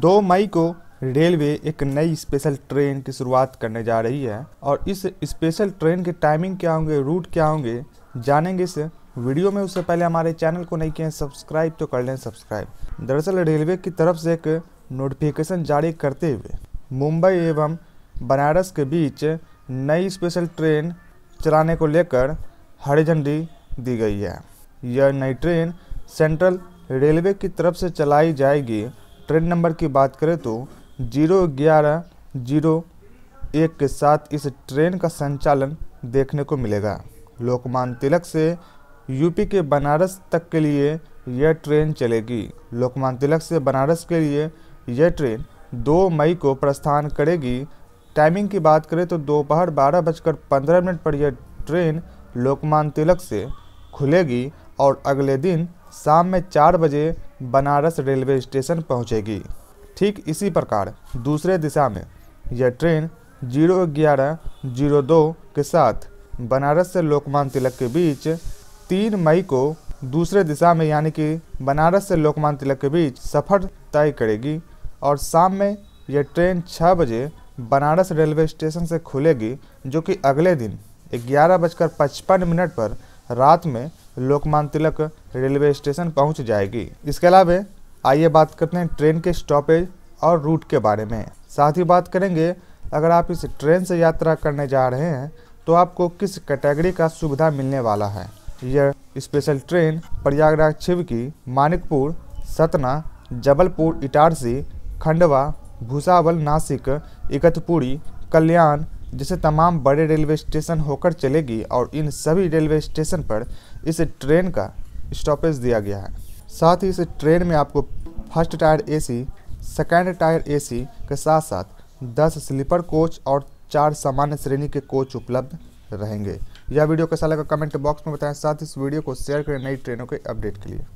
दो मई को रेलवे एक नई स्पेशल ट्रेन की शुरुआत करने जा रही है और इस स्पेशल ट्रेन के टाइमिंग क्या होंगे रूट क्या होंगे जानेंगे इस वीडियो में उससे पहले हमारे चैनल को नहीं किए सब्सक्राइब तो कर लें सब्सक्राइब दरअसल रेलवे की तरफ से एक नोटिफिकेशन जारी करते हुए मुंबई एवं बनारस के बीच नई स्पेशल ट्रेन चलाने को लेकर हरी झंडी दी गई है यह नई ट्रेन सेंट्रल रेलवे की तरफ से चलाई जाएगी ट्रेन नंबर की बात करें तो जीरो ग्यारह जीरो एक के साथ इस ट्रेन का संचालन देखने को मिलेगा लोकमान तिलक से यूपी के बनारस तक के लिए यह ट्रेन चलेगी लोकमान तिलक से बनारस के लिए यह ट्रेन 2 मई को प्रस्थान करेगी टाइमिंग की बात करें तो दोपहर बारह बजकर पंद्रह मिनट पर यह ट्रेन लोकमान तिलक से खुलेगी और अगले दिन शाम में चार बजे बनारस रेलवे स्टेशन पहुंचेगी। ठीक इसी प्रकार दूसरे दिशा में यह ट्रेन जीरो ग्यारह जीरो दो के साथ बनारस से लोकमान तिलक के बीच तीन मई को दूसरे दिशा में यानी कि बनारस से लोकमान तिलक के बीच सफ़र तय करेगी और शाम में यह ट्रेन छः बजे बनारस रेलवे स्टेशन से खुलेगी जो कि अगले दिन ग्यारह बजकर पचपन मिनट पर रात में लोकमान तिलक रेलवे स्टेशन पहुंच जाएगी इसके अलावा आइए बात करते हैं ट्रेन के स्टॉपेज और रूट के बारे में साथ ही बात करेंगे अगर आप इस ट्रेन से यात्रा करने जा रहे हैं तो आपको किस कैटेगरी का सुविधा मिलने वाला है यह स्पेशल ट्रेन प्रयागराज छिवकी मानिकपुर सतना जबलपुर इटारसी खंडवा भूसावल नासिक इगतपुरी कल्याण जैसे तमाम बड़े रेलवे स्टेशन होकर चलेगी और इन सभी रेलवे स्टेशन पर इस ट्रेन का स्टॉपेज दिया गया है साथ ही इस ट्रेन में आपको first tier AC, second tier AC के साथ साथ 10 स्लीपर कोच और चार सामान्य श्रेणी के कोच उपलब्ध रहेंगे यह वीडियो कैसा लगा कमेंट बॉक्स में बताएं साथ इस वीडियो को शेयर करें नई ट्रेनों के अपडेट के लिए